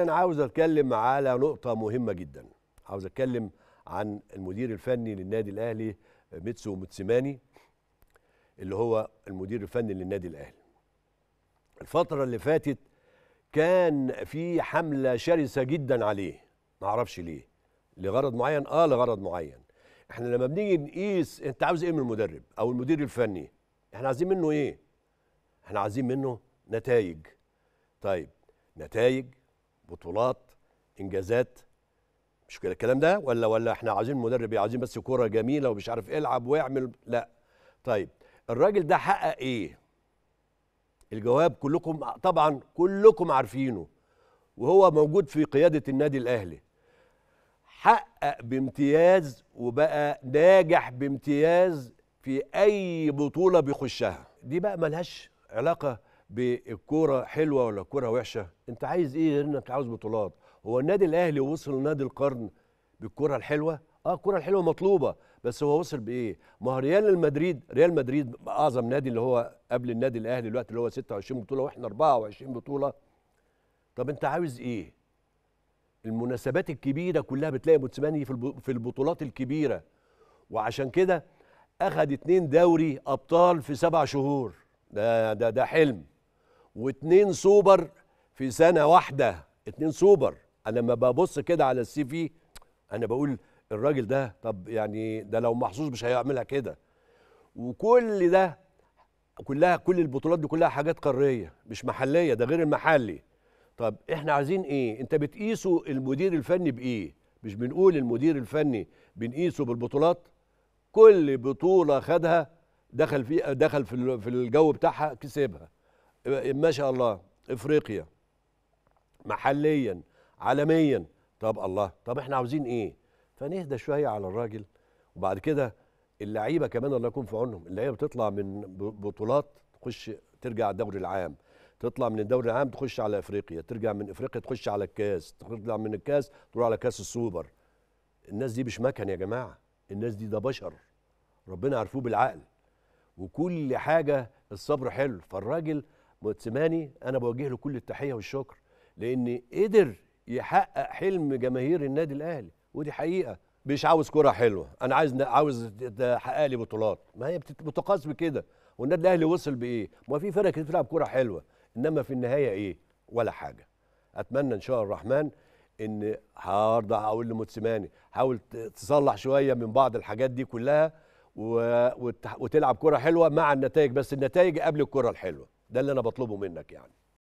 انا عاوز اتكلم على نقطه مهمه جدا عاوز اتكلم عن المدير الفني للنادي الاهلي ميتسو موتسيماني اللي هو المدير الفني للنادي الاهلي الفتره اللي فاتت كان في حمله شرسه جدا عليه ما اعرفش ليه لغرض معين اه لغرض معين احنا لما بنيجي نقيس انت عاوز ايه من المدرب او المدير الفني احنا عايزين منه ايه احنا عايزين منه نتائج طيب نتائج بطولات انجازات مش كده الكلام ده ولا ولا احنا عايزين مدرب عايزين بس كوره جميله ومش عارف إيه، العب واعمل لا طيب الراجل ده حقق ايه الجواب كلكم طبعا كلكم عارفينه وهو موجود في قياده النادي الاهلي حقق بامتياز وبقى ناجح بامتياز في اي بطوله بيخشها دي بقى ملهاش علاقه بالكوره حلوه ولا الكوره وحشه انت عايز ايه غير انك عاوز بطولات هو النادي الاهلي وصل نادي القرن بالكوره الحلوه اه الكوره الحلوه مطلوبه بس هو وصل بايه ما هو ريال مدريد ريال مدريد اعظم نادي اللي هو قبل النادي الاهلي الوقت اللي هو 26 بطوله واحنا 24 بطوله طب انت عاوز ايه المناسبات الكبيره كلها بتلاقي موتسماني في البطولات الكبيره وعشان كده اخذ اتنين دوري ابطال في سبع شهور ده ده ده حلم واثنين سوبر في سنه واحده اثنين سوبر انا لما ببص كده على السي في انا بقول الراجل ده طب يعني ده لو محظوظ مش هيعملها كده وكل ده كلها كل البطولات دي كلها حاجات قاريه مش محليه ده غير المحلي طب احنا عايزين ايه انت بتقيسوا المدير الفني بايه مش بنقول المدير الفني بنقيسه بالبطولات كل بطوله خدها دخل في دخل في الجو بتاعها كسبها ما شاء الله افريقيا محليا عالميا طب الله طب احنا عاوزين ايه فنهدى شويه على الراجل وبعد كده اللعيبه كمان الله يكون في عونهم اللعيبه بتطلع من بطولات تخش ترجع الدوري العام تطلع من الدوري العام تخش على افريقيا ترجع من افريقيا تخش على الكاس تطلع من الكاس تروح على كاس السوبر الناس دي مش مكن يا جماعه الناس دي ده بشر ربنا عرفوه بالعقل وكل حاجه الصبر حلو فالراجل موتسيماني انا بوجه له كل التحيه والشكر لان قدر يحقق حلم جماهير النادي الاهلي ودي حقيقه مش عاوز كره حلوه انا عايز عاوز تحقق لي بطولات ما هي بتتقاس بكده والنادي الاهلي وصل بايه ما في فرق كتير بتلعب كره حلوه انما في النهايه ايه ولا حاجه اتمنى ان شاء الله الرحمن ان هرضى اقول لموتسيماني حاول تصلح شويه من بعض الحاجات دي كلها وتلعب كره حلوه مع النتائج بس النتائج قبل الكره الحلوه ده اللي انا بطلبه منك يعني